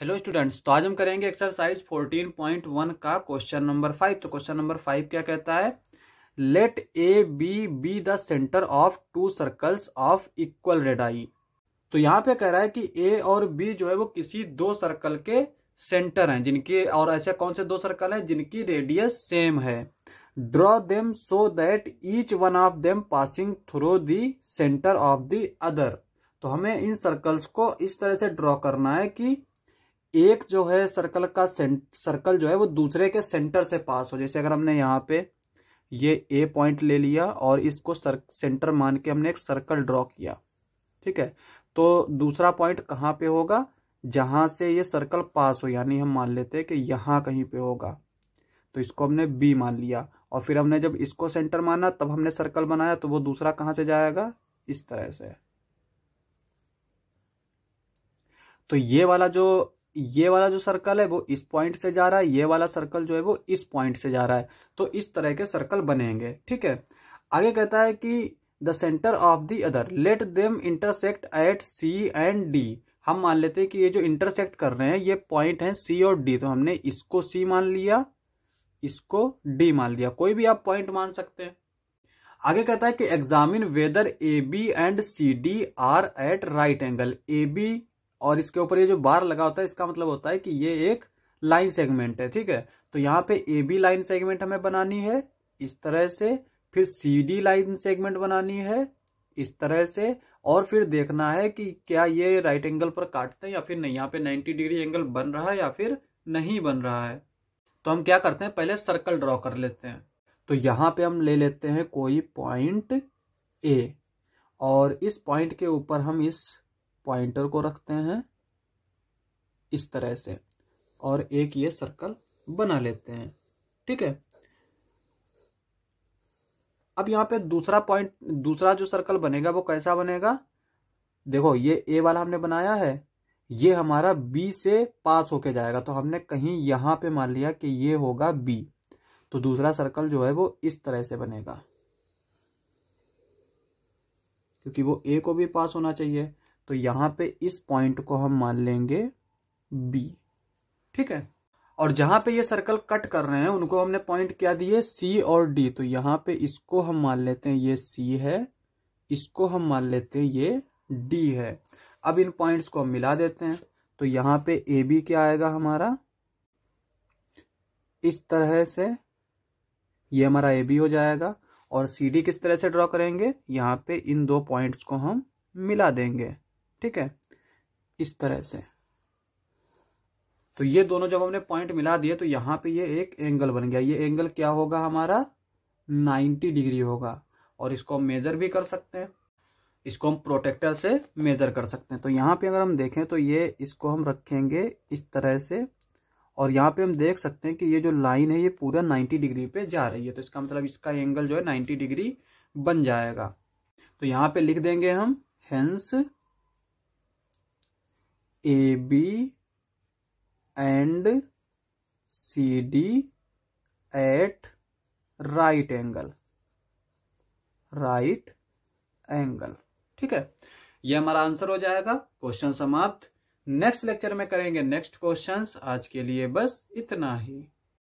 hello students तो आज हम करेंगे एक्सरसाइज 14.1 का क्वेश्चन नंबर फाइव तो क्वेश्चन नंबर फाइव क्या कहता है let A B B the centre of two circles of equal radii तो यहाँ पे कह रहा है कि ए और बी जो है वो किसी दो सर्कल के सेंटर हैं जिनके और ऐसे कौन से दो सर्कल हैं जिनकी रेडियस सेम है draw them so that each one of them passing through the centre of the other तो हमें इन सर्कल्स को इस तरह से ड्रॉ करना है कि एक जो है सर्कल का सर्कल जो है वो दूसरे के सेंटर से पास हो जैसे अगर हमने यहाँ पे ये ए पॉइंट ले लिया और इसको सेंटर मान के हमने एक सर्कल ड्रॉ किया ठीक है तो दूसरा पॉइंट कहाँ पे होगा जहाँ से ये सर्कल पास हो यानी हम मान लेते हैं कि यहाँ कहीं पे होगा तो इसको हमने बी मान लिया और फिर हमने जब इसको सेंटर माना तब हमने सर्कल बनाया तो वो दूसरा कहाँ से जाएगा इस तरह से तो ये वाला जो ये वाला जो सर्कल है वो इस पॉइंट से जा रहा है ये वाला सर्कल जो है वो इस पॉइंट से जा रहा है तो इस तरह के सर्कल बनेंगे ठीक है आगे कहता है कि the centre of the other let them intersect at C and D हम मान लेते हैं कि ये जो इंटरसेक्ट कर रहे हैं ये पॉइंट है सी और डी तो हमने इसको सी मान लिया इसको डी मान लिया कोई भी आप पॉइंट मान सकते हैं आगे कहता है कि examine whether A B and C D are at right angle A B और इसके ऊपर ये जो बार लगा होता है इसका मतलब होता है कि ये एक लाइन सेगमेंट है ठीक है तो यहाँ पे ए बी लाइन सेगमेंट हमें बनानी है इस तरह से फिर सी डी लाइन सेगमेंट बनानी है इस तरह से और फिर देखना है कि क्या ये राइट एंगल पर काटते हैं या फिर नहीं यहाँ पे 90 डिग्री एंगल बन रहा है या फिर नहीं बन रहा है तो हम क्या करते हैं पहले सर्कल ड्रॉ कर लेते हैं तो यहाँ पे हम ले लेते हैं कोई पॉइंट ए और इस पॉइंट के ऊपर हम इस पॉइंटर को रखते हैं इस तरह से और एक ये सर्कल बना लेते हैं ठीक है अब यहाँ पे दूसरा पॉइंट दूसरा जो सर्कल बनेगा वो कैसा बनेगा देखो ये ए वाला हमने बनाया है ये हमारा बी से पास होके जाएगा तो हमने कहीं यहां पे मान लिया कि ये होगा बी तो दूसरा सर्कल जो है वो इस तरह से बनेगा क्योंकि वो ए को भी पास होना चाहिए तो यहाँ पे इस पॉइंट को हम मान लेंगे बी ठीक है और जहां पे ये सर्कल कट कर रहे हैं उनको हमने पॉइंट क्या दिए सी और डी तो यहाँ पे इसको हम मान लेते हैं ये सी है इसको हम मान लेते हैं ये डी है अब इन पॉइंट्स को हम मिला देते हैं तो यहाँ पे ए बी क्या आएगा हमारा इस तरह से ये हमारा ए बी हो जाएगा और सी डी किस तरह से ड्रॉ करेंगे यहाँ पे इन दो पॉइंट्स को हम मिला देंगे ठीक है इस तरह से तो ये दोनों जब हमने पॉइंट मिला दिए तो यहां पे ये एक एंगल बन गया ये एंगल क्या होगा हमारा 90 डिग्री होगा और इसको हम मेजर भी कर सकते हैं इसको हम प्रोटेक्टर से मेजर कर सकते हैं तो यहां पे अगर हम देखें तो ये इसको हम रखेंगे इस तरह से और यहाँ पे हम देख सकते हैं कि ये जो लाइन है ये पूरा 90 डिग्री पे जा रही है तो इसका मतलब इसका एंगल जो है 90 डिग्री बन जाएगा तो यहाँ पे लिख देंगे हम hence A B and C D at right angle right angle ठीक है यह हमारा आंसर हो जाएगा क्वेश्चन समाप्त नेक्स्ट लेक्चर में करेंगे नेक्स्ट क्वेश्चंस आज के लिए बस इतना ही